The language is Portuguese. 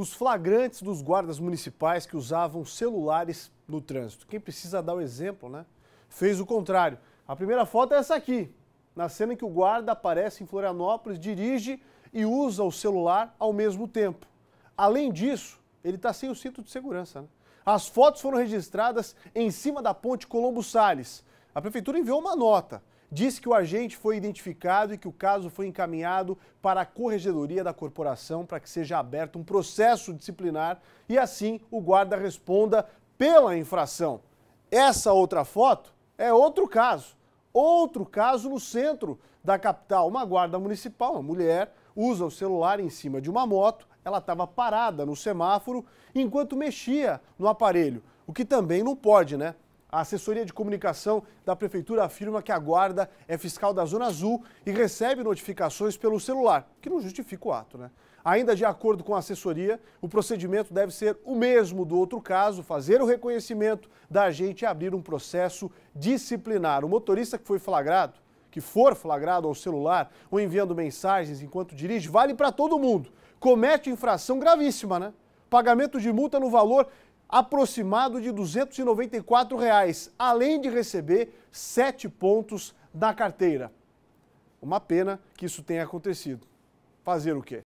os flagrantes dos guardas municipais que usavam celulares no trânsito. Quem precisa dar o exemplo, né? Fez o contrário. A primeira foto é essa aqui, na cena em que o guarda aparece em Florianópolis, dirige e usa o celular ao mesmo tempo. Além disso, ele está sem o cinto de segurança. Né? As fotos foram registradas em cima da ponte Colombo Sales. A prefeitura enviou uma nota diz que o agente foi identificado e que o caso foi encaminhado para a corregedoria da corporação para que seja aberto um processo disciplinar e assim o guarda responda pela infração. Essa outra foto é outro caso. Outro caso no centro da capital. Uma guarda municipal, uma mulher, usa o celular em cima de uma moto. Ela estava parada no semáforo enquanto mexia no aparelho, o que também não pode, né? A assessoria de comunicação da prefeitura afirma que a guarda é fiscal da Zona Azul e recebe notificações pelo celular, que não justifica o ato, né? Ainda de acordo com a assessoria, o procedimento deve ser o mesmo do outro caso, fazer o reconhecimento da agente e abrir um processo disciplinar. O motorista que foi flagrado, que for flagrado ao celular ou enviando mensagens enquanto dirige, vale para todo mundo. Comete infração gravíssima, né? Pagamento de multa no valor aproximado de R$ 294, reais, além de receber sete pontos da carteira. Uma pena que isso tenha acontecido. Fazer o quê?